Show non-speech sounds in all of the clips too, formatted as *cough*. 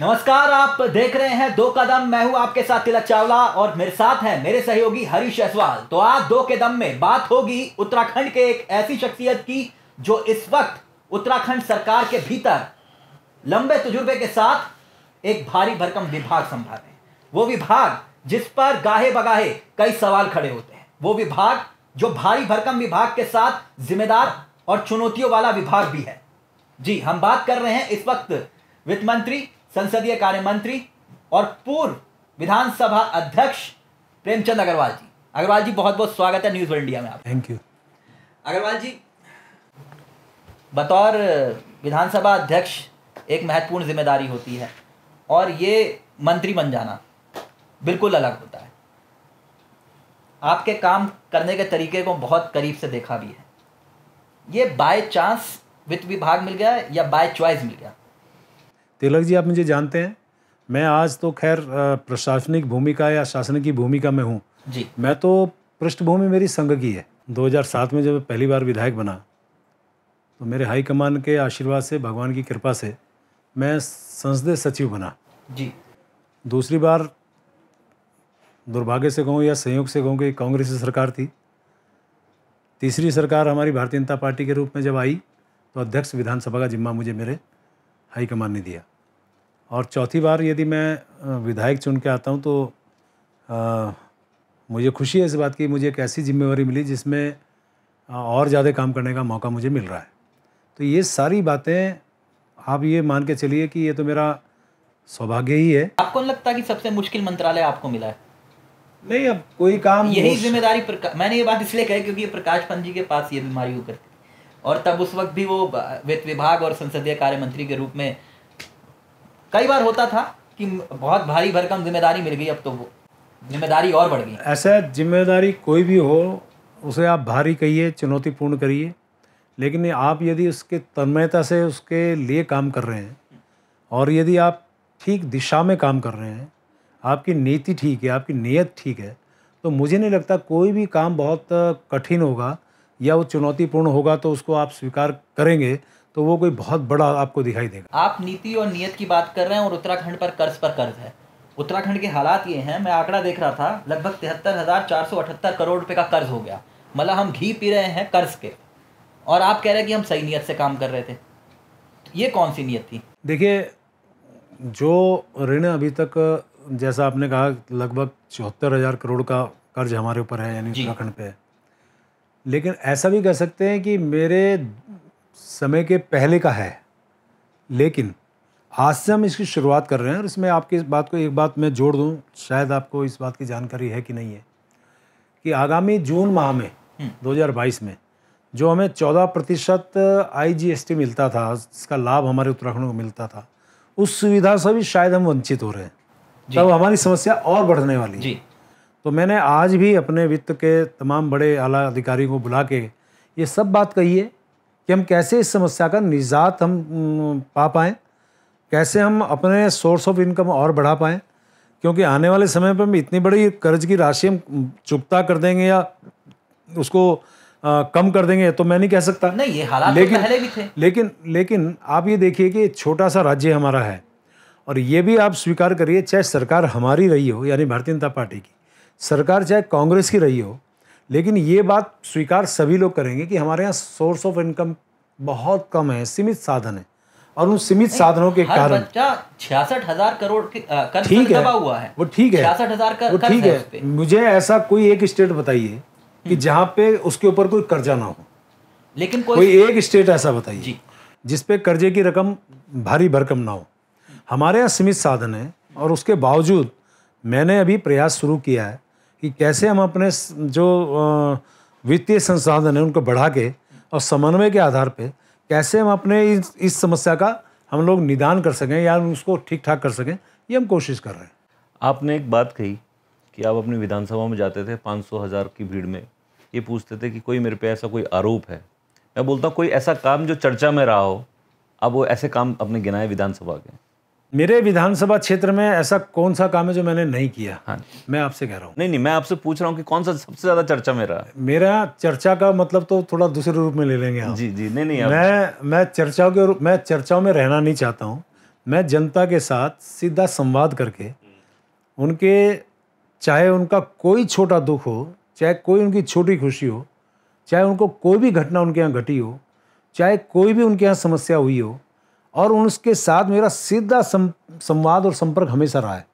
नमस्कार आप देख रहे हैं दो कदम मैं हूं आपके साथ तिलक चावला और मेरे साथ है मेरे सहयोगी हरीश जायसवाल तो आज दो के दम में बात होगी उत्तराखंड के एक ऐसी शख्सियत की जो इस वक्त उत्तराखंड सरकार के भीतर लंबे तजुर्बे के साथ एक भारी भरकम विभाग संभाले वो विभाग जिस पर गाहे बगाहे कई सवाल खड़े होते हैं वो विभाग जो भारी भरकम विभाग के साथ जिम्मेदार और चुनौतियों वाला विभाग भी है जी हम बात कर रहे हैं इस वक्त वित्त मंत्री संसदीय कार्य मंत्री और पूर्व विधानसभा अध्यक्ष प्रेमचंद अग्रवाल जी अग्रवाल जी बहुत बहुत स्वागत है न्यूज़ वर्ल्ड इंडिया में आप थैंक यू अग्रवाल जी बतौर विधानसभा अध्यक्ष एक महत्वपूर्ण जिम्मेदारी होती है और ये मंत्री बन जाना बिल्कुल अलग होता है आपके काम करने के तरीके को बहुत करीब से देखा भी है ये बाय चांस वित्त विभाग मिल गया या बाय चॉइस मिल गया तिलक जी आप मुझे जानते हैं मैं आज तो खैर प्रशासनिक भूमिका या शासन की भूमिका में हूँ जी मैं तो पृष्ठभूमि मेरी संघ की है 2007 में जब पहली बार विधायक बना तो मेरे हाईकमान के आशीर्वाद से भगवान की कृपा से मैं संसदीय सचिव बना जी दूसरी बार दुर्भाग्य से कहूँ या संयोग से कहूँ कि कांग्रेस सरकार थी तीसरी सरकार हमारी भारतीय जनता पार्टी के रूप में जब आई तो अध्यक्ष विधानसभा का जिम्मा मुझे मेरे हाईकमान ने दिया और चौथी बार यदि मैं विधायक चुन के आता हूँ तो आ, मुझे खुशी है इस बात की मुझे एक ऐसी जिम्मेवारी मिली जिसमें और ज़्यादा काम करने का मौका मुझे मिल रहा है तो ये सारी बातें आप ये मान के चलिए कि ये तो मेरा सौभाग्य ही है आपको लगता कि सबसे मुश्किल मंत्रालय आपको मिला है नहीं अब कोई काम यही जिम्मेदारी मैंने ये बात इसलिए कही क्योंकि प्रकाश पंत जी के पास ये बीमारी होकर करती और तब उस वक्त भी वो वित्त विभाग और संसदीय कार्य मंत्री के रूप में कई बार होता था कि बहुत भारी भरकम जिम्मेदारी मिल गई अब तो वो जिम्मेदारी और बढ़ गई ऐसा जिम्मेदारी कोई भी हो उसे आप भारी कहिए चुनौतीपूर्ण करिए लेकिन आप यदि उसके तन्मयता से उसके लिए काम कर रहे हैं और यदि आप ठीक दिशा में काम कर रहे हैं आपकी नीति ठीक है आपकी नीयत ठीक है तो मुझे नहीं लगता कोई भी काम बहुत कठिन होगा या वो चुनौतीपूर्ण होगा तो उसको आप स्वीकार करेंगे तो वो कोई बहुत बड़ा आपको दिखाई देगा आप नीति और नियत की बात कर रहे हैं और उत्तराखंड पर कर्ज पर कर्ज है उत्तराखंड के हालात ये हैं मैं आंकड़ा देख रहा था लगभग तिहत्तर हज़ार चार सौ अठहत्तर करोड़ रुपये का कर्ज हो गया मतलब हम घी पी रहे हैं कर्ज के और आप कह रहे हैं कि हम सही नीयत से काम कर रहे थे तो ये कौन सी नीयत थी देखिए जो ऋण अभी तक जैसा आपने कहा लगभग चौहत्तर हज़ार करोड़ का कर्ज हमारे ऊपर है यानी उत्तराखंड पे है लेकिन ऐसा भी कह सकते हैं कि मेरे समय के पहले का है लेकिन आज से हम इसकी शुरुआत कर रहे हैं और इसमें आपकी इस बात को एक बात मैं जोड़ दूं शायद आपको इस बात की जानकारी है कि नहीं है कि आगामी जून माह में 2022 हम्म। में जो हमें 14 प्रतिशत आई मिलता था जिसका लाभ हमारे उत्तराखंड को मिलता था उस सुविधा से भी शायद हम वंचित हो रहे हैं तब हमारी समस्या और बढ़ने वाली जी। तो मैंने आज भी अपने वित्त के तमाम बड़े आला अधिकारी को बुला के ये सब बात कही है कि हम कैसे इस समस्या का निजात हम पा पाएँ कैसे हम अपने सोर्स ऑफ इनकम और बढ़ा पाएँ क्योंकि आने वाले समय पर हम इतनी बड़ी कर्ज की राशि हम चुकता कर देंगे या उसको आ, कम कर देंगे तो मैं नहीं कह सकता नहीं ये हालात तो लेकिन पहले भी थे लेकिन लेकिन आप ये देखिए कि छोटा सा राज्य हमारा है और ये भी आप स्वीकार करिए चाहे सरकार हमारी रही हो यानी भारतीय जनता पार्टी की सरकार चाहे कांग्रेस की रही हो लेकिन ये बात स्वीकार सभी लोग करेंगे कि हमारे यहाँ सोर्स ऑफ इनकम बहुत कम है सीमित साधन है और उन सीमित साधनों के कारण छियासठ हजार करोड़ ठीक है हुआ है वो ठीक है छियासठ हजार का वो ठीक है मुझे ऐसा कोई एक स्टेट बताइए कि हम्म। जहाँ पे उसके ऊपर कोई कर्जा ना हो लेकिन कोई, कोई एक स्टेट ऐसा बताइए जिसपे कर्जे की रकम भारी भरकम ना हो हमारे यहाँ सीमित साधन है और उसके बावजूद मैंने अभी प्रयास शुरू किया है कि कैसे हम अपने जो वित्तीय संसाधन है उनको बढ़ा के और समन्वय के आधार पे कैसे हम अपने इस, इस समस्या का हम लोग निदान कर सकें या उसको ठीक ठाक कर सकें ये हम कोशिश कर रहे हैं आपने एक बात कही कि आप अपनी विधानसभा में जाते थे पाँच सौ हज़ार की भीड़ में ये पूछते थे कि कोई मेरे पे ऐसा कोई आरोप है मैं बोलता हूँ कोई ऐसा काम जो चर्चा में रहा हो अब वो ऐसे काम अपने गिनाए विधानसभा के मेरे विधानसभा क्षेत्र में ऐसा कौन सा काम है जो मैंने नहीं किया हाँ। मैं आपसे कह रहा हूँ नहीं नहीं मैं आपसे पूछ रहा हूँ कि कौन सा सबसे ज्यादा चर्चा में रहा मेरा चर्चा का मतलब तो थोड़ा दूसरे रूप में ले लेंगे हाँ। जी जी नहीं नहीं मैं मैं चर्चाओं के मैं चर्चाओं में रहना नहीं चाहता हूँ मैं जनता के साथ सीधा संवाद करके उनके चाहे उनका कोई छोटा दुख हो चाहे कोई उनकी छोटी खुशी हो चाहे उनको कोई भी घटना उनके यहाँ घटी हो चाहे कोई भी उनके यहाँ समस्या हुई हो और उनके साथ मेरा सीधा संवाद और संपर्क हमेशा रहा है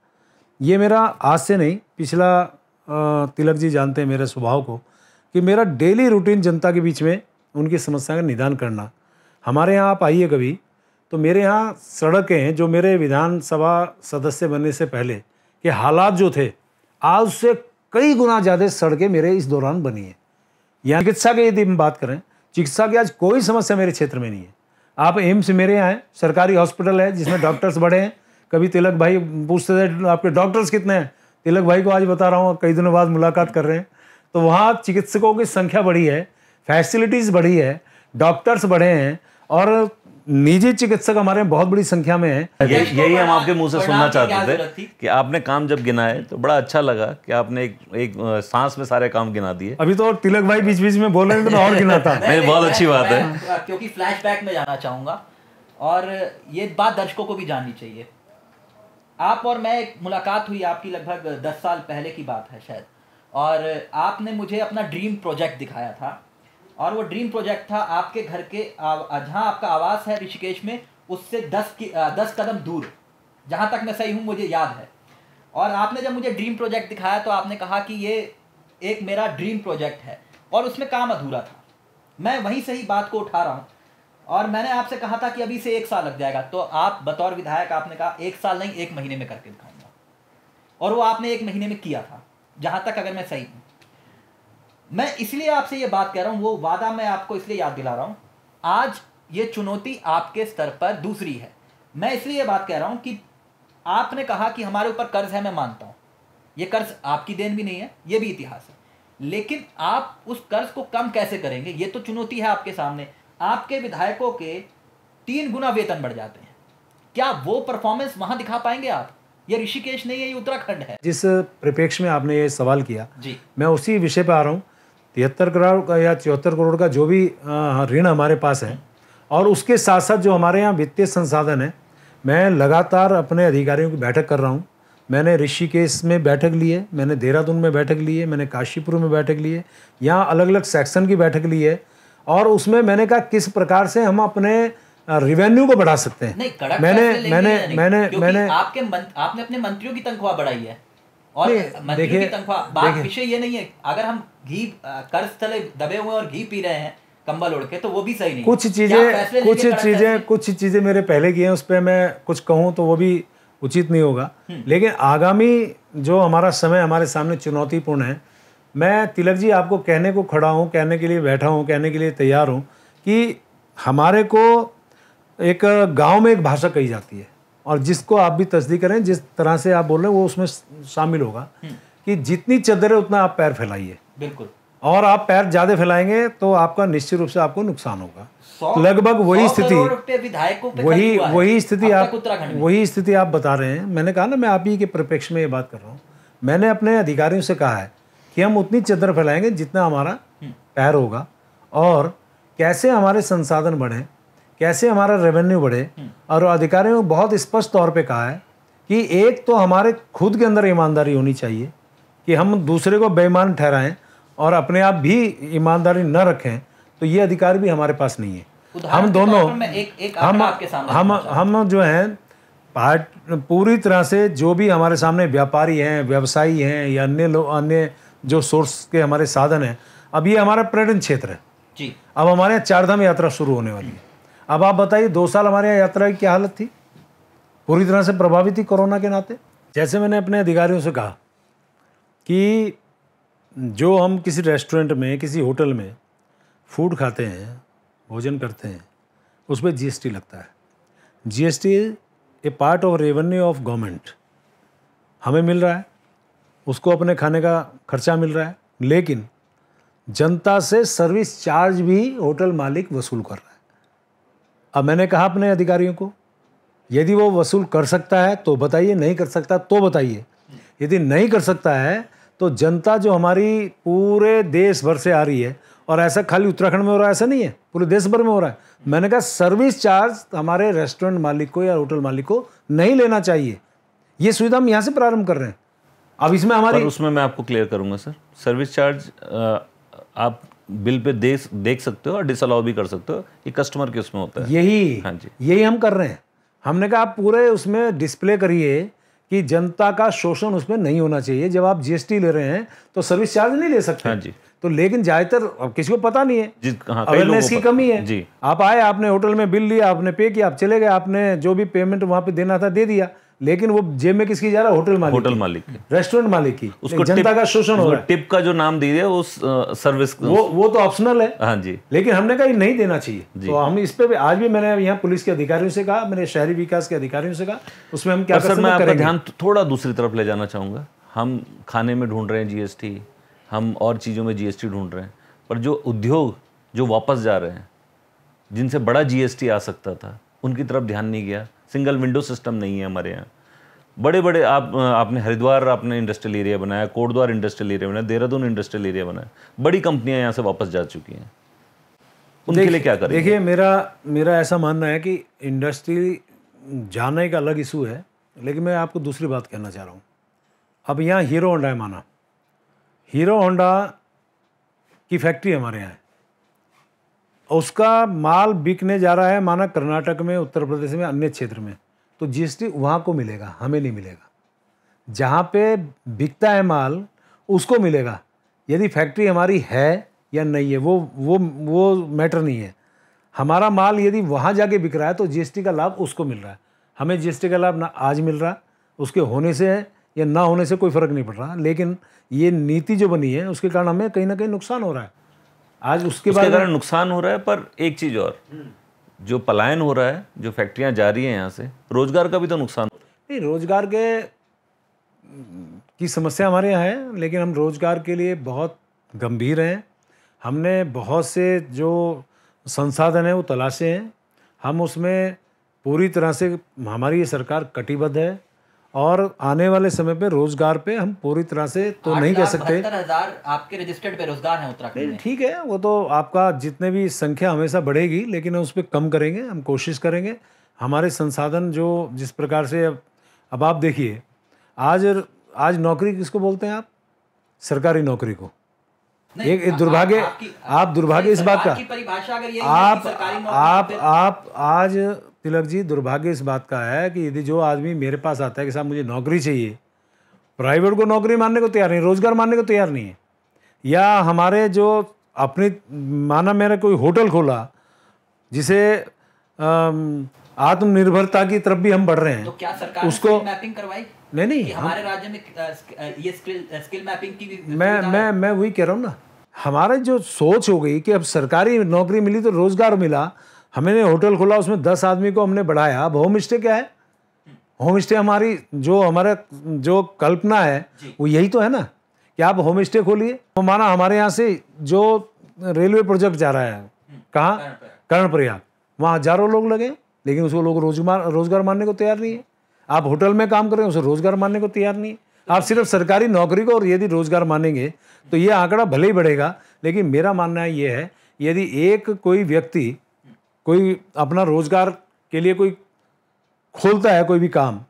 ये मेरा आज से नहीं पिछला तिलक जी जानते हैं मेरे स्वभाव को कि मेरा डेली रूटीन जनता के बीच में उनकी समस्या का निदान करना हमारे यहाँ आप आइए कभी तो मेरे यहाँ सड़कें हैं जो मेरे विधानसभा सदस्य बनने से पहले के हालात जो थे आज से कई गुना ज़्यादा सड़कें मेरे इस दौरान बनी हैं यहाँ चिकित्सा की यदि हम बात करें चिकित्सा की आज कोई समस्या मेरे क्षेत्र में नहीं है आप एम्स मेरे यहाँ हैं सरकारी हॉस्पिटल है जिसमें डॉक्टर्स बड़े हैं कभी तिलक भाई पूछते थे आपके डॉक्टर्स कितने हैं तिलक भाई को आज बता रहा हूँ कई दिनों बाद मुलाकात कर रहे हैं तो वहाँ चिकित्सकों की संख्या बढ़ी है फैसिलिटीज़ बढ़ी है डॉक्टर्स बढ़े हैं और निजी चिकित्सक हमारे बहुत बड़ी संख्या में है यही हम आपके मुंह से सुनना चाहते थे कि आपने काम जब गिनाए तो बड़ा अच्छा लगा कि आपने एक एक सांस में सारे काम गिना दिए अभी तो तिलक भाई बीच बीच में बोल रहे थे तो और था *laughs* नहीं बहुत अच्छी बात है क्योंकि बैक में जाना चाहूंगा और ये बात दर्शकों को भी जाननी चाहिए आप और मैं एक मुलाकात हुई आपकी लगभग दस साल पहले की बात है शायद और आपने मुझे अपना ड्रीम प्रोजेक्ट दिखाया था और वो ड्रीम प्रोजेक्ट था आपके घर के जहाँ आपका आवास है ऋषिकेश में उससे दस की दस कदम दूर जहाँ तक मैं सही हूँ मुझे याद है और आपने जब मुझे ड्रीम प्रोजेक्ट दिखाया तो आपने कहा कि ये एक मेरा ड्रीम प्रोजेक्ट है और उसमें काम अधूरा था मैं वहीं से ही बात को उठा रहा हूँ और मैंने आपसे कहा था कि अभी से एक साल लग जाएगा तो आप बतौर विधायक आपने कहा एक साल नहीं एक महीने में करके दिखाऊंगा और वो आपने एक महीने में किया था जहाँ तक अगर मैं सही हूँ मैं इसलिए आपसे ये बात कह रहा हूँ वो वादा मैं आपको इसलिए याद दिला रहा हूँ आज ये चुनौती आपके स्तर पर दूसरी है मैं इसलिए बात कह रहा हूँ कि आपने कहा कि हमारे ऊपर कर्ज है मैं मानता हूँ ये कर्ज आपकी देन भी नहीं है ये भी इतिहास है लेकिन आप उस कर्ज को कम कैसे करेंगे ये तो चुनौती है आपके सामने आपके विधायकों के तीन गुना वेतन बढ़ जाते हैं क्या वो परफॉर्मेंस वहां दिखा पाएंगे आप ये ऋषिकेश नहीं है ये उत्तराखंड है जिस परिप्रेक्ष्य में आपने ये सवाल किया जी मैं उसी विषय पर आ रहा हूँ तिहत्तर करोड़ का या चौहत्तर करोड़ का जो भी ऋण हमारे पास है और उसके साथ साथ जो हमारे यहाँ वित्तीय संसाधन है मैं लगातार अपने अधिकारियों की बैठक कर रहा हूँ मैंने ऋषिकेश में बैठक ली है मैंने देहरादून में बैठक ली है मैंने काशीपुर में बैठक ली है यहाँ अलग अलग सेक्शन की बैठक ली है और उसमें मैंने कहा किस प्रकार से हम अपने रिवेन्यू को बढ़ा सकते हैं नहीं, मैंने मैंने मैंने मैंने आपके मन, आपने अपने मंत्रियों की तनख्वाह बढ़ाई है और मंत्री की तनख्वाह बात विषय ये नहीं है अगर हम घी कर्ज तले दबे हुए और घी पी रहे हैं कंबल उड़ के तो वो भी सही नहीं कुछ चीजें कुछ चीजें कुछ चीजें मेरे पहले की हैं उस पर मैं कुछ कहूँ तो वो भी उचित नहीं होगा हम्म। लेकिन आगामी जो हमारा समय हमारे सामने चुनौतीपूर्ण है मैं तिलक जी आपको कहने को खड़ा हूँ कहने के लिए बैठा हूँ कहने के लिए तैयार हूँ कि हमारे को एक गांव में एक भाषा कही जाती है और जिसको आप भी तस्दीक करें जिस तरह से आप बोल रहे हैं वो उसमें शामिल होगा हम्म। कि जितनी चादर है उतना आप पैर फैलाइए बिल्कुल और आप पैर ज्यादा फैलाएंगे तो आपका निश्चित रूप से आपको नुकसान होगा लगभग वही स्थिति वही वही स्थिति आप वही स्थिति आप बता रहे हैं मैंने कहा ना मैं आप ही के परिप्रेक्ष्य में ये बात कर रहा हूँ मैंने अपने अधिकारियों से कहा है कि हम उतनी चादर फैलाएंगे जितना हमारा हम्म। पैर होगा और कैसे हमारे संसाधन बढ़ें कैसे हमारा रेवेन्यू बढ़े हम्म। और अधिकारियों ने बहुत स्पष्ट तौर पे कहा है कि एक तो हमारे खुद के अंदर ईमानदारी होनी चाहिए कि हम दूसरे को बेईमान ठहराएं और अपने आप भी ईमानदारी न रखें तो ये अधिकार भी हमारे पास नहीं है हम दोनों एक, एक हम हम हम जो हैं पार्ट पूरी तरह से जो भी हमारे सामने व्यापारी हैं व्यवसायी हैं या अन्य लोग अन्य जो सोर्स के हमारे साधन हैं अब ये हमारा पर्यटन क्षेत्र है जी अब हमारे यहाँ चारधाम यात्रा शुरू होने वाली है अब आप बताइए दो साल हमारे यहाँ यात्रा की क्या हालत थी पूरी तरह से प्रभावित थी कोरोना के नाते जैसे मैंने अपने अधिकारियों से कहा कि जो हम किसी रेस्टोरेंट में किसी होटल में फूड खाते हैं भोजन करते हैं उस पर जी लगता है G S T a part of revenue of government हमें मिल रहा है उसको अपने खाने का खर्चा मिल रहा है लेकिन जनता से सर्विस चार्ज भी होटल मालिक वसूल कर रहा है अब मैंने कहा अपने अधिकारियों को यदि वो वसूल कर सकता है तो बताइए नहीं कर सकता तो बताइए यदि नहीं कर सकता है तो जनता जो हमारी पूरे देश भर से आ रही है और ऐसा खाली उत्तराखंड में हो रहा है ऐसा नहीं है पूरे देश भर में हो रहा है मैंने कहा सर्विस चार्ज हमारे रेस्टोरेंट मालिक को या होटल मालिक को नहीं लेना चाहिए ये सुविधा हम यहाँ से प्रारंभ कर रहे हैं अब इसमें हमारी उसमें मैं आपको क्लियर करूँगा सर सर्विस चार्ज आप बिल पे देख देख सकते हो और डिसअलाउ भी कर सकते हो ये कस्टमर के उसमें होता है यही हाँ जी यही हम कर रहे हैं हमने कहा आप पूरे उसमें डिस्प्ले करिए कि जनता का शोषण उसमें नहीं होना चाहिए जब आप जीएसटी ले रहे हैं तो सर्विस चार्ज नहीं ले सकते हाँ जी तो लेकिन ज्यादातर किसी को पता नहीं है अवेयरनेस हाँ, की कमी है जी आप आए आपने होटल में बिल लिया आपने पे किया आप चले गए आपने जो भी पेमेंट वहाँ पे देना था दे दिया लेकिन वो जेब में किसकी जा रहा है होटल मालिक होटल मालिक रेस्टोरेंट मालिक की उसको जनता का शोषण हो रहा है टिप का जो नाम दी है उस सर्विस वो वो तो ऑप्शनल है हाँ जी लेकिन हमने कहा नहीं देना चाहिए तो हम इस पे भी आज भी मैंने यहाँ पुलिस के अधिकारियों से कहा मैंने शहरी विकास के अधिकारियों से कहा उसमें हम क्या सर मैं आपका ध्यान थोड़ा दूसरी तरफ ले जाना चाहूंगा हम खाने में ढूंढ रहे हैं जीएसटी हम और चीज़ों में जीएसटी ढूंढ रहे हैं पर जो उद्योग जो वापस जा रहे हैं जिनसे बड़ा जीएसटी आ सकता था उनकी तरफ ध्यान नहीं गया सिंगल विंडो सिस्टम नहीं है हमारे यहाँ बड़े बड़े आप आपने हरिद्वार आपने इंडस्ट्रियल एरिया बनाया कोटद्वार इंडस्ट्रियल एरिया बनाया देहरादून इंडस्ट्रियल एरिया बनाया बड़ी कंपनियां यहाँ से वापस जा चुकी हैं उनके लिए क्या करें देखिए मेरा मेरा ऐसा मानना है कि इंडस्ट्री जाना एक अलग इशू है लेकिन मैं आपको दूसरी बात कहना चाह रहा हूँ अब यहाँ हीरो होंडा है माना हीरो होंडा की फैक्ट्री हमारे यहाँ है उसका माल बिकने जा रहा है माना कर्नाटक में उत्तर प्रदेश में अन्य क्षेत्र में तो जीएसटी वहाँ को मिलेगा हमें नहीं मिलेगा जहाँ पे बिकता है माल उसको मिलेगा यदि फैक्ट्री हमारी है या नहीं है वो वो वो मैटर नहीं है हमारा माल यदि वहाँ जाके बिक रहा है तो जीएसटी का लाभ उसको मिल रहा है हमें जीएसटी का लाभ ना आज मिल रहा उसके होने से या ना होने से कोई फ़र्क नहीं पड़ रहा लेकिन ये नीति जो बनी है उसके कारण हमें कहीं ना कहीं नुकसान हो रहा है आज उसके, बाद कारण नुकसान हो रहा है पर एक चीज़ और जो पलायन हो रहा है जो फैक्ट्रियां जा रही हैं यहाँ से रोजगार का भी तो नुकसान नहीं रोजगार के की समस्या हमारे यहाँ है लेकिन हम रोजगार के लिए बहुत गंभीर हैं हमने बहुत से जो संसाधन हैं वो तलाशे हैं हम उसमें पूरी तरह से हमारी ये सरकार कटिबद्ध है और आने वाले समय पे रोजगार पे हम पूरी तरह से तो नहीं कह सकते हजार आपके रजिस्टर्ड रोजगार हैं उत्तराखंड में ठीक है वो तो आपका जितने भी संख्या हमेशा बढ़ेगी लेकिन उस पर कम करेंगे हम कोशिश करेंगे हमारे संसाधन जो जिस प्रकार से अब आप देखिए आज आज नौकरी किसको बोलते हैं आप सरकारी नौकरी को एक दुर्भाग्य आप दुर्भाग्य इस बात का आप आप आप आज तिलक जी दुर्भाग्य इस बात का है कि यदि जो आदमी मेरे पास आता है कि साहब मुझे नौकरी चाहिए प्राइवेट को नौकरी मानने को तैयार नहीं रोजगार मानने को तैयार नहीं है या हमारे जो अपने माना मैंने कोई होटल खोला जिसे आत्मनिर्भरता की तरफ भी हम बढ़ रहे हैं तो क्या सरकार उसको मैपिंग करवाई नहीं नहीं हमारे राज्य में ये स्किल स्किल मैपिंग की मैं मैं मैं वही कह रहा हूँ ना हमारा जो सोच हो गई कि अब सरकारी नौकरी मिली तो रोज़गार मिला हमने होटल खोला उसमें दस आदमी को हमने बढ़ाया अब होम स्टे क्या है होम स्टे हमारी जो हमारा जो कल्पना है वो यही तो है ना कि आप होम स्टे खोलिए तो माना हमारे यहाँ से जो रेलवे प्रोजेक्ट जा रहा है कहाँ कर्ण प्रयाग वहाँ हजारों लोग लगे लेकिन उसको लोग रोजगार रोजगार मानने को तैयार नहीं है आप होटल में काम कर रहे हैं उसे रोजगार मानने को तैयार नहीं है आप सिर्फ सरकारी नौकरी को और यदि रोजगार मानेंगे तो ये आंकड़ा भले ही बढ़ेगा लेकिन मेरा मानना ये है यदि एक कोई व्यक्ति कोई अपना रोजगार के लिए कोई खोलता है कोई भी काम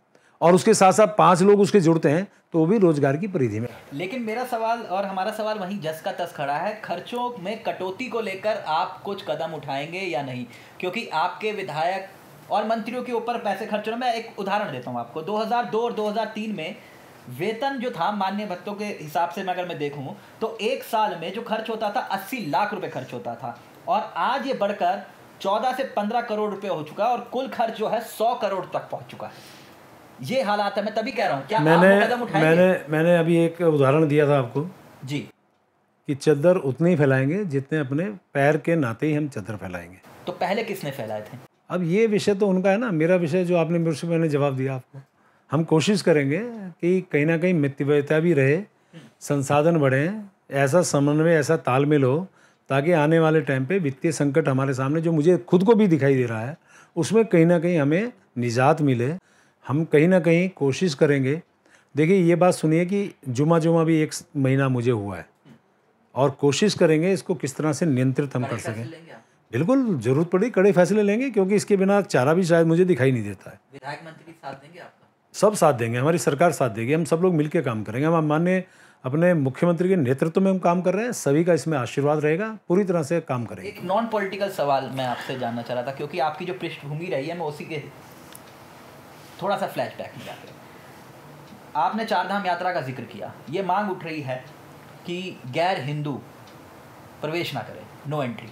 और उसके साथ साथ पांच लोग उसके जुड़ते हैं तो भी रोजगार की परिधि में लेकिन मेरा सवाल और हमारा सवाल वहीं जस का तस खड़ा है खर्चों में कटौती को लेकर आप कुछ कदम उठाएंगे या नहीं क्योंकि आपके विधायक और मंत्रियों के ऊपर पैसे खर्च होने मैं एक उदाहरण देता हूँ आपको 2002 और 2003 में वेतन जो था मान्य भत्तों के हिसाब से मैं अगर मैं देखूं तो एक साल में जो खर्च होता था अस्सी लाख रुपए खर्च होता था और आज ये बढ़कर चौदह से पंद्रह करोड़ रुपए हो चुका है और कुल खर्च जो है सौ करोड़ तक पहुंच चुका है ये हालात है मैं तभी कह रहा हूँ क्या मैंने कदम मैंने मैंने अभी एक उदाहरण दिया था आपको जी कि चद्दर उतनी फैलाएंगे जितने अपने पैर के नाते ही हम चद्दर फैलाएंगे तो पहले किसने फैलाए थे अब ये विषय तो उनका है ना मेरा विषय जो आपने मेरे से मैंने जवाब दिया आपको हम कोशिश करेंगे कि कहीं ना कहीं मितव्यता भी रहे संसाधन बढ़े ऐसा समन्वय ऐसा तालमेल हो ताकि आने वाले टाइम पे वित्तीय संकट हमारे सामने जो मुझे खुद को भी दिखाई दे रहा है उसमें कहीं ना कहीं हमें निजात मिले हम कहीं ना कहीं कोशिश करेंगे देखिए ये बात सुनिए कि जुमा जुमा भी एक महीना मुझे हुआ है और कोशिश करेंगे इसको किस तरह से नियंत्रित हम कर सकें बिल्कुल जरूरत पड़ी कड़े फैसले लेंगे क्योंकि इसके बिना चारा भी शायद मुझे दिखाई नहीं देता है विधायक मंत्री साथ देंगे आप सब साथ देंगे हमारी सरकार साथ देगी हम सब लोग मिलकर काम करेंगे हम माननीय अपने मुख्यमंत्री के नेतृत्व में हम काम कर रहे हैं सभी का इसमें आशीर्वाद रहेगा पूरी तरह से काम करेंगे एक नॉन पॉलिटिकल सवाल मैं आपसे जानना चाह रहा था क्योंकि आपकी जो पृष्ठभूमि रही है मैं उसी के थोड़ा सा फ्लैश बैक आपने चारधाम यात्रा का जिक्र किया ये मांग उठ रही है कि गैर हिंदू प्रवेश ना करें नो एंट्री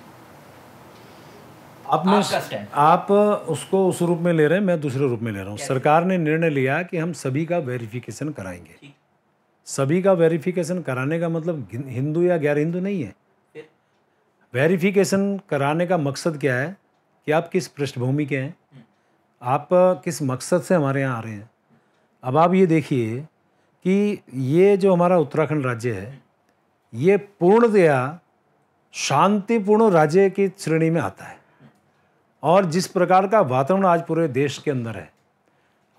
आपने आप उसको उस रूप में ले रहे हैं मैं दूसरे रूप में ले रहा हूँ सरकार ने निर्णय लिया कि हम सभी का वेरिफिकेशन कराएंगे सभी का वेरिफिकेशन कराने का मतलब हिंदू या गैर हिंदू नहीं है वेरिफिकेशन कराने का मकसद क्या है कि आप किस पृष्ठभूमि के हैं हम्म। आप किस मकसद से हमारे यहाँ आ रहे हैं अब आप ये देखिए कि ये जो हमारा उत्तराखंड राज्य है हम्म। ये पूर्णतया शांतिपूर्ण राज्य की श्रेणी में आता है और जिस प्रकार का वातावरण आज पूरे देश के अंदर है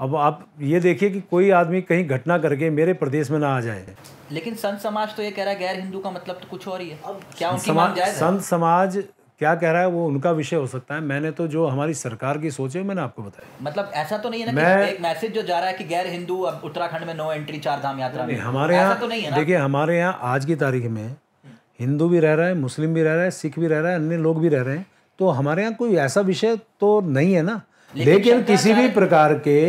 अब आप ये देखिए कि कोई आदमी कहीं घटना करके मेरे प्रदेश में ना आ जाए लेकिन संत समाज तो ये कह रहा है गैर हिंदू का मतलब तो कुछ और ही है अब क्या उनकी समा, संत समाज क्या कह रहा है वो उनका विषय हो सकता है मैंने तो जो हमारी सरकार की सोच है मैंने आपको बताया मतलब ऐसा तो नहीं है ना मैं, एक मैसेज जो जा रहा है कि गैर हिंदू अब उत्तराखंड में नो एंट्री चार धाम यात्रा में हमारे यहाँ तो नहीं है देखिए हमारे यहाँ आज की तारीख में हिंदू भी रह रहा है मुस्लिम भी रह रहा है सिख भी रह रहा है अन्य लोग भी रह रहे हैं तो हमारे यहाँ कोई ऐसा विषय तो नहीं है ना लेकिन, किसी भी प्रकार के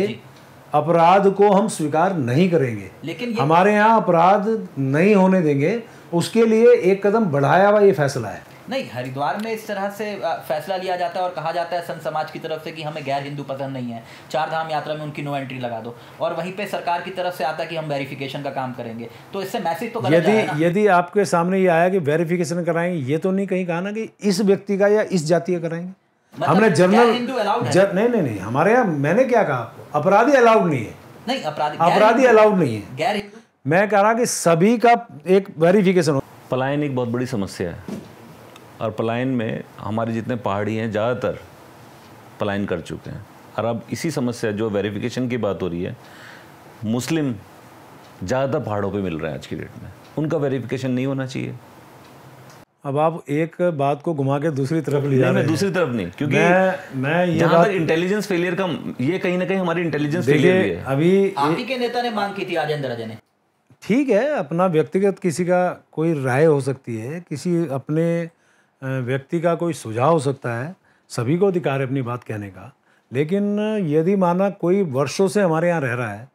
अपराध को हम स्वीकार नहीं करेंगे लेकिन हमारे यहाँ अपराध नहीं होने देंगे उसके लिए एक कदम बढ़ाया हुआ ये फैसला है नहीं हरिद्वार में इस तरह से फैसला लिया जाता है और कहा जाता है संत समाज की तरफ से कि हमें गैर हिंदू पसंद नहीं है चार धाम यात्रा में उनकी नो एंट्री लगा दो और वहीं पे सरकार की तरफ से आता है कि हम वेरिफिकेशन का काम करेंगे तो इससे मैसेज तो यदि यदि आपके सामने ये आया कि वेरिफिकेशन कराएंगे ये तो नहीं कहीं कहा ना कि इस व्यक्ति का या इस जाति का कराएंगे मतलब हमने जनरल जर, नहीं नहीं नहीं हमारे यहाँ मैंने क्या कहा अपराधी अलाउड नहीं है नहीं अपराधी अपराधी अलाउड नहीं है गैर मैं कह रहा कि सभी का एक वेरिफिकेशन हो पलायन एक बहुत बड़ी समस्या है और पलायन में हमारे जितने पहाड़ी हैं ज़्यादातर पलायन कर चुके हैं और अब इसी समस्या जो वेरिफिकेशन की बात हो रही है मुस्लिम ज़्यादातर पहाड़ों पे मिल रहे हैं आज की डेट में उनका वेरिफिकेशन नहीं होना चाहिए अब आप एक बात को घुमा के दूसरी तरफ ले जा रहे हैं दूसरी तरफ नहीं क्योंकि मैं मैं ये बात इंटेलिजेंस फेलियर का ये कहीं ना कहीं हमारी इंटेलिजेंस फेलियर है अभी आप ही के नेता ने मांग की थी राजेंद्र राजे ने ठीक है अपना व्यक्तिगत किसी का कोई राय हो सकती है किसी अपने व्यक्ति का कोई सुझाव हो सकता है सभी को अधिकार है अपनी बात कहने का लेकिन यदि माना कोई वर्षों से हमारे यहाँ रह रहा है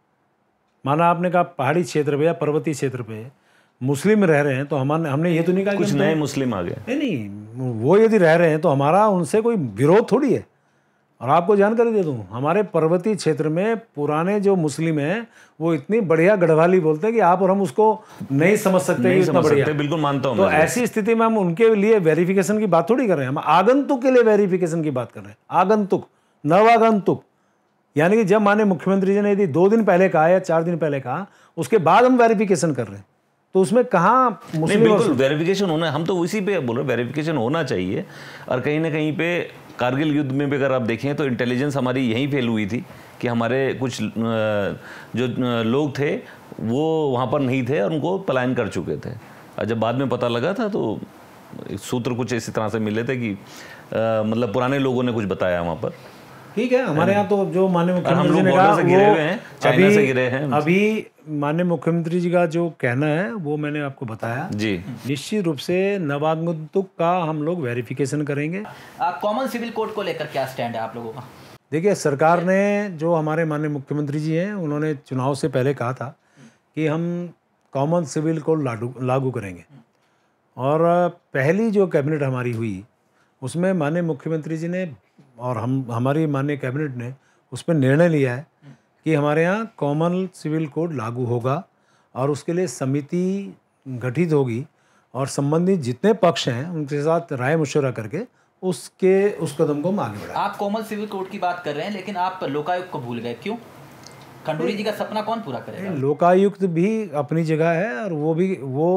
माना आपने कहा पहाड़ी क्षेत्र पे या पर्वतीय क्षेत्र पे मुस्लिम रह रहे हैं तो हमारे हमने ये तो नहीं कहा कुछ नए मुस्लिम आ गए नहीं नहीं वो यदि रह रहे हैं तो हमारा उनसे कोई विरोध थोड़ी है और आपको जानकारी दे दूँ हमारे पर्वतीय क्षेत्र में पुराने जो मुस्लिम हैं वो इतनी बढ़िया गढ़वाली बोलते हैं कि आप और हम उसको नहीं समझ सकते नहीं इतना समझ सकते, बिल्कुल मानता हूँ तो ऐसी स्थिति में हम उनके लिए वेरिफिकेशन की बात थोड़ी कर रहे हैं हम आगंतुक के लिए वेरिफिकेशन की बात कर रहे हैं आगंतुक नवागंतुक यानी कि जब माने मुख्यमंत्री जी ने यदि दो दिन पहले कहा या चार दिन पहले कहा उसके बाद हम वेरिफिकेशन कर रहे हैं तो उसमें कहा मुस्लिम वेरिफिकेशन होना है हम तो उसी पे बोल रहे वेरिफिकेशन होना चाहिए और कहीं ना कहीं पे कारगिल युद्ध में भी अगर आप देखें तो इंटेलिजेंस हमारी यहीं फेल हुई थी कि हमारे कुछ जो लोग थे वो वहाँ पर नहीं थे और उनको पलायन कर चुके थे और जब बाद में पता लगा था तो सूत्र कुछ इसी तरह से मिले थे कि मतलब पुराने लोगों ने कुछ बताया वहाँ पर ठीक है हमारे हाँ। यहाँ तो जो माननीय मुख्यमंत्री जी ने कहा वो अभी हैं अभी माननीय मुख्यमंत्री जी का जो कहना है वो मैंने आपको बताया जी निश्चित रूप से नवागंतुक का हम लोग वेरिफिकेशन करेंगे कॉमन सिविल कोड को लेकर क्या स्टैंड है आप लोगों का देखिए सरकार ने जो हमारे माननीय मुख्यमंत्री जी हैं उन्होंने चुनाव से पहले कहा था कि हम कॉमन सिविल कोड लागू लागू करेंगे और पहली जो कैबिनेट हमारी हुई उसमें माननीय मुख्यमंत्री जी ने और हम हमारी माननीय कैबिनेट ने उस पर निर्णय लिया है कि हमारे यहाँ कॉमन सिविल कोड लागू होगा और उसके लिए समिति गठित होगी और संबंधित जितने पक्ष हैं उनके साथ राय मशुरा करके उसके उस कदम को हम आगे बढ़ा आप कॉमन सिविल कोड की बात कर रहे हैं लेकिन आप लोकायुक्त को भूल गए क्यों खंडूरी जी का सपना कौन पूरा करेगा लोकायुक्त भी अपनी जगह है और वो भी वो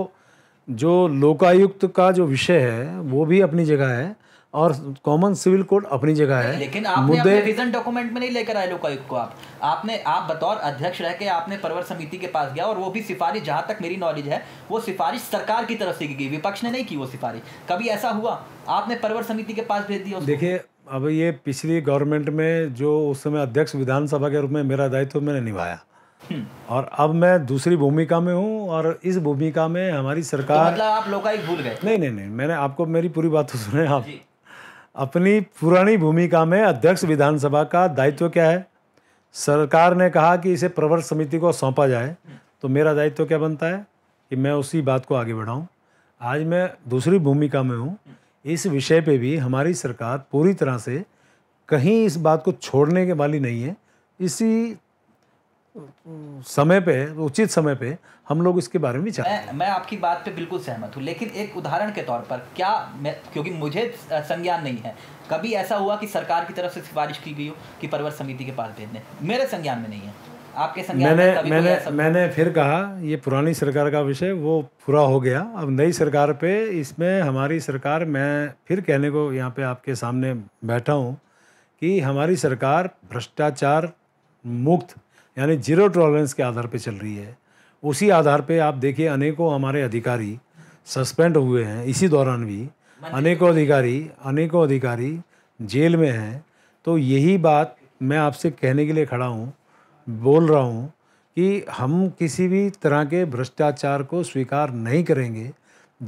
जो लोकायुक्त का जो विषय है वो भी अपनी जगह है और कॉमन सिविल कोड अपनी जगह है लेकिन आपने मुद्दे डॉक्यूमेंट में नहीं लेकर आए लोकायुक्त को आप आपने आप बतौर अध्यक्ष रह के आपने परवर समिति के पास गया और वो भी सिफारिश जहाँ तक मेरी नॉलेज है वो सिफारिश सरकार की तरफ से की गई विपक्ष ने नहीं की वो सिफारिश कभी ऐसा हुआ आपने परवर समिति के पास भेज दिया देखिए अब ये पिछली गवर्नमेंट में जो उस समय अध्यक्ष विधानसभा के रूप में मेरा दायित्व मैंने निभाया हम्म। और अब मैं दूसरी भूमिका में हूँ और इस भूमिका में हमारी तो सरकार तो मतलब आप लोग भूल गए नहीं नहीं नहीं मैंने आपको मेरी पूरी बात तो सुने आप अपनी पुरानी भूमिका में अध्यक्ष विधानसभा का दायित्व क्या है सरकार ने कहा कि इसे प्रवर समिति को सौंपा जाए तो मेरा दायित्व क्या बनता है कि मैं उसी बात को आगे बढ़ाऊँ आज मैं दूसरी भूमिका में हूँ इस विषय पे भी हमारी सरकार पूरी तरह से कहीं इस बात को छोड़ने के वाली नहीं है इसी समय पे उचित समय पे हम लोग इसके बारे में चाहते मैं, मैं आपकी बात पे बिल्कुल सहमत हूँ लेकिन एक उदाहरण के तौर पर क्या मैं क्योंकि मुझे संज्ञान नहीं है कभी ऐसा हुआ कि सरकार की तरफ से सिफारिश की गई हो कि परवर समिति के पास भेजने मेरे संज्ञान में नहीं है आपके संज्ञान मैंने में कभी मैंने मैंने फिर कहा ये पुरानी सरकार का विषय वो पूरा हो गया अब नई सरकार पे इसमें हमारी सरकार मैं फिर कहने को यहाँ पे आपके सामने बैठा हूँ कि हमारी सरकार भ्रष्टाचार मुक्त यानी जीरो टॉलरेंस के आधार पर चल रही है उसी आधार पर आप देखिए अनेकों हमारे अधिकारी सस्पेंड हुए हैं इसी दौरान भी अनेकों अधिकारी अनेकों अधिकारी जेल में हैं तो यही बात मैं आपसे कहने के लिए खड़ा हूँ बोल रहा हूँ कि हम किसी भी तरह के भ्रष्टाचार को स्वीकार नहीं करेंगे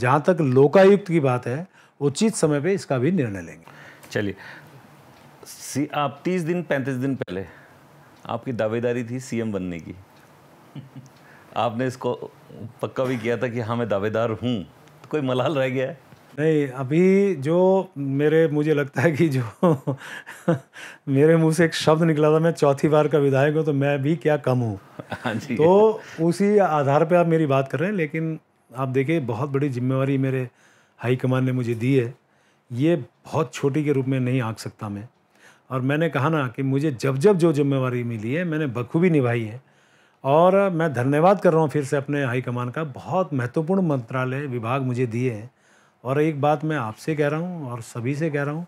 जहाँ तक लोकायुक्त की बात है उचित समय पे इसका भी निर्णय लेंगे चलिए आप तीस दिन पैंतीस दिन पहले आपकी दावेदारी थी सीएम बनने की आपने इसको पक्का भी किया था कि हाँ मैं दावेदार हूँ तो कोई मलाल रह गया है नहीं अभी जो मेरे मुझे लगता है कि जो *laughs* मेरे मुंह से एक शब्द निकला था मैं चौथी बार का विधायक हूँ तो मैं भी क्या कम हूँ हाँ तो उसी आधार पे आप मेरी बात कर रहे हैं लेकिन आप देखिए बहुत बड़ी जिम्मेवारी मेरे हाईकमान ने मुझे दी है ये बहुत छोटी के रूप में नहीं आँख सकता मैं और मैंने कहा ना कि मुझे जब जब जो जिम्मेवारी मिली है मैंने बखूबी निभाई है और मैं धन्यवाद कर रहा हूँ फिर से अपने हाईकमान का बहुत महत्वपूर्ण मंत्रालय विभाग मुझे दिए हैं और एक बात मैं आपसे कह रहा हूँ और सभी से कह रहा हूँ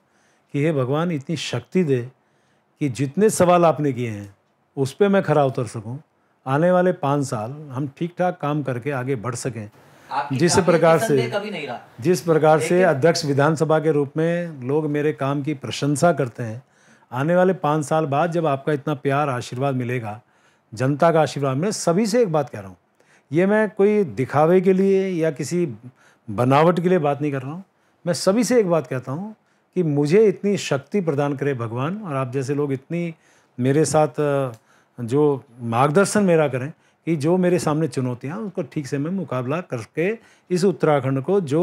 कि हे भगवान इतनी शक्ति दे कि जितने सवाल आपने किए हैं उस पर मैं खरा उतर सकूँ आने वाले पाँच साल हम ठीक ठाक काम करके आगे बढ़ सकें जिस प्रकार से जिस प्रकार से अध्यक्ष विधानसभा के रूप में लोग मेरे काम की प्रशंसा करते हैं आने वाले पाँच साल बाद जब आपका इतना प्यार आशीर्वाद मिलेगा जनता का आशीर्वाद मिले सभी से एक बात कह रहा हूँ ये मैं कोई दिखावे के लिए या किसी बनावट के लिए बात नहीं कर रहा हूँ मैं सभी से एक बात कहता हूँ कि मुझे इतनी शक्ति प्रदान करे भगवान और आप जैसे लोग इतनी मेरे साथ जो मार्गदर्शन मेरा करें कि जो मेरे सामने चुनौतियाँ उनको ठीक से मैं मुकाबला करके इस उत्तराखंड को जो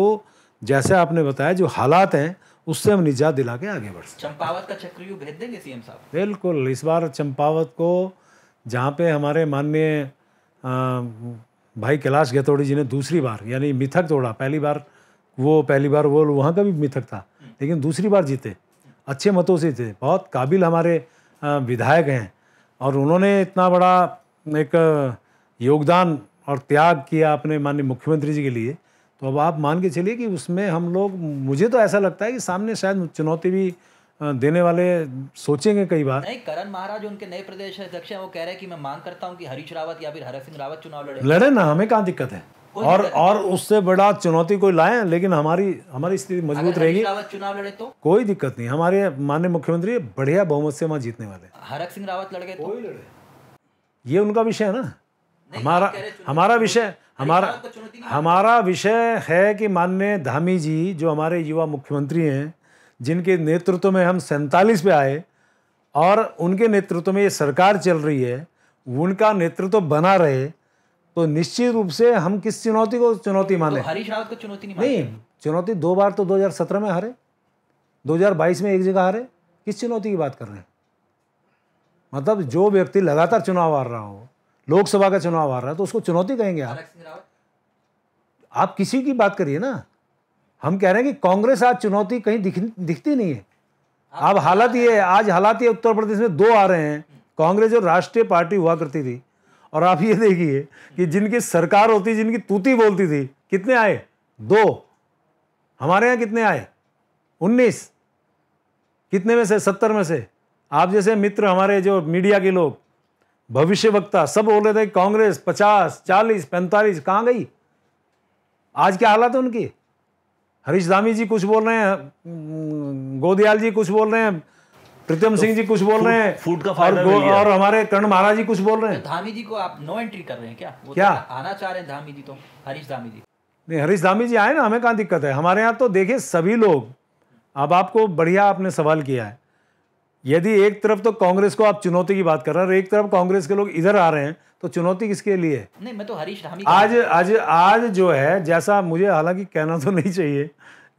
जैसे आपने बताया जो हालात हैं उससे हम निजात दिला के आगे बढ़ सकते चंपावत का चक्रव्यूह भेज देंगे सीएम साहब बिल्कुल इस बार चंपावत को जहाँ पे हमारे माननीय भाई कैलाश गहतोड़ी जी ने दूसरी बार यानी मिथक तोड़ा पहली बार वो पहली बार वो वहाँ का भी मिथक था लेकिन दूसरी बार जीते अच्छे मतों से थे बहुत काबिल हमारे विधायक हैं और उन्होंने इतना बड़ा एक योगदान और त्याग किया अपने माननीय मुख्यमंत्री जी के लिए तो अब आप मान के चलिए कि उसमें हम लोग मुझे तो ऐसा लगता है कि सामने शायद चुनौती भी देने वाले सोचेंगे कई बार नहीं करण महाराज उनके नए प्रदेश अध्यक्ष हैं वो कह रहे हैं कि मैं मांग करता हूं कि हरीश रावत या फिर हरक सिंह रावत चुनाव लड़े लड़े ना हमें कहाँ दिक्कत है और और उससे बड़ा चुनौती कोई लाए लेकिन हमारी हमारी स्थिति मजबूत रहेगी चुनाव लड़े तो कोई दिक्कत नहीं हमारे माननीय मुख्यमंत्री बढ़िया बहुमत से वहाँ जीतने वाले हरक सिंह रावत लड़ गए तो? लड़े ये उनका विषय है ना हमारा हमारा विषय हमारा तो हमारा विषय है कि माननीय धामी जी जो हमारे युवा मुख्यमंत्री हैं जिनके नेतृत्व में हम सैंतालीस पे आए और उनके नेतृत्व में ये सरकार चल रही है उनका नेतृत्व बना रहे तो निश्चित रूप से हम किस चुनौती को चुनौती तो माने तो हरीश रावत को चुनौती नहीं नहीं चुनौती दो बार तो 2017 में हारे 2022 में एक जगह हारे किस चुनौती की बात कर रहे हैं मतलब जो व्यक्ति लगातार चुनाव हार रहा हो लोकसभा का चुनाव आ रहा है तो उसको चुनौती कहेंगे आप आप किसी की बात करिए ना हम कह रहे हैं कि कांग्रेस आज चुनौती कहीं दिख, दिखती नहीं है अब हालात ये आज हालात ये उत्तर प्रदेश में दो आ रहे हैं कांग्रेस जो राष्ट्रीय पार्टी हुआ करती थी और आप ये देखिए कि जिनकी सरकार होती जिनकी तूती बोलती थी कितने आए दो हमारे यहाँ कितने आए उन्नीस कितने में से सत्तर में से आप जैसे मित्र हमारे जो मीडिया के लोग भविष्य वक्ता सब बोल रहे थे कांग्रेस पचास चालीस पैंतालीस कहाँ गई आज क्या हालत है उनकी हरीश धामी जी कुछ बोल रहे हैं गोदियाल जी कुछ बोल रहे हैं प्रीतम तो सिंह जी कुछ बोल रहे हैं फूड का और, और, और हमारे कर्ण महाराज जी कुछ बोल रहे हैं धामी जी को आप नो एंट्री कर रहे हैं क्या वो तो क्या आना चाह रहे हैं धामी जी तो हरीश धामी जी नहीं हरीश धामी जी आए ना हमें कहाँ दिक्कत है हमारे यहाँ तो देखिए सभी लोग अब आपको बढ़िया आपने सवाल किया है यदि एक तरफ तो कांग्रेस को आप चुनौती की बात कर रहे हैं और एक तरफ कांग्रेस के लोग इधर आ रहे हैं तो चुनौती किसके लिए है नहीं मैं तो हरीश रामी आज आज आज जो है जैसा मुझे हालांकि कहना तो नहीं चाहिए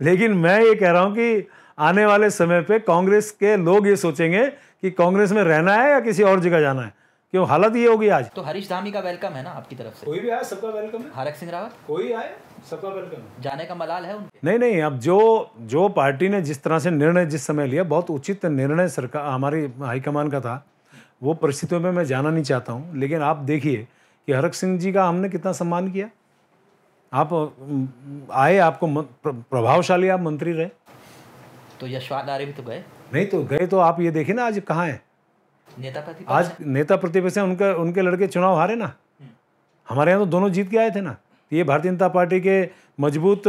लेकिन मैं ये कह रहा हूं कि आने वाले समय पे कांग्रेस के लोग ये सोचेंगे कि कांग्रेस में रहना है या किसी और जगह जाना है क्यों हालत ये होगी आज तो हरीश धामी का वेलकम है ना आपकी तरफ से कोई भी आए सबका वेलकम है हरक सिंह रावत कोई आए सबका वेलकम जाने का मलाल है उनके नहीं नहीं अब जो जो पार्टी ने जिस तरह से निर्णय जिस समय लिया बहुत उचित निर्णय सरकार हमारी हाईकमान का था वो परिस्थितियों में मैं जाना नहीं चाहता हूँ लेकिन आप देखिए कि हरक सिंह जी का हमने कितना सम्मान किया आप आए आपको प्रभावशाली आप मंत्री रहे तो यशवाल रहे भी तो गए नहीं तो गए तो आप ये देखिए ना आज कहाँ हैं नेता प्रतिपक्ष आज नेता प्रतिपक्ष है उनका उनके लड़के चुनाव हारे ना हम्म। हमारे यहाँ तो दोनों जीत के आए थे ना तो ये भारतीय जनता पार्टी के मजबूत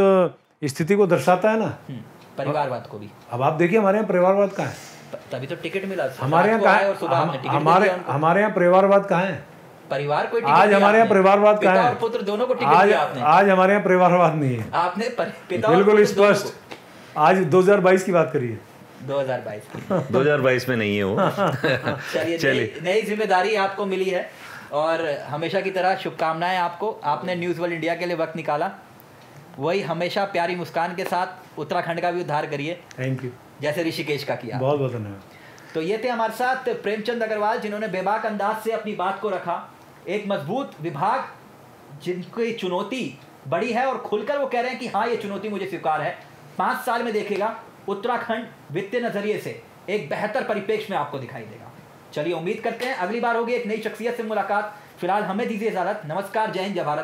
स्थिति को दर्शाता है ना हम्म। परिवारवाद को भी अब आप देखिए हमारे यहाँ परिवारवाद कहाँ है तभी तो टिकट मिला हमारे यहाँ कहाँ है हमारे हमारे यहाँ परिवारवाद कहाँ है परिवार को आज हमारे यहाँ परिवारवाद कहाँ है पुत्र दोनों को टिकट आज, आपने आज हमारे यहाँ परिवारवाद नहीं है आपने बिल्कुल स्पष्ट आज 2022 की बात करिए 2022 2022 *laughs* में नहीं है वो *laughs* चलिए नई जिम्मेदारी आपको मिली है और हमेशा की तरह शुभकामनाएं आपको आपने न्यूज़ वर्ल्ड इंडिया के लिए वक्त निकाला वही हमेशा प्यारी मुस्कान के साथ उत्तराखंड का भी उद्धार करिए थैंक यू जैसे ऋषिकेश का किया बहुत बहुत धन्यवाद तो ये थे हमारे साथ प्रेमचंद अग्रवाल जिन्होंने बेबाक अंदाज से अपनी बात को रखा एक मजबूत विभाग जिनकी चुनौती बड़ी है और खुलकर वो कह रहे हैं कि हाँ ये चुनौती मुझे स्वीकार है पाँच साल में देखेगा उत्तराखंड वित्तीय नजरिए से एक बेहतर परिपेक्ष में आपको दिखाई देगा चलिए उम्मीद करते हैं अगली बार होगी एक नई शख्सियत से मुलाकात फिलहाल हमें दीजिए इजाजत नमस्कार जय हिंद जय भारत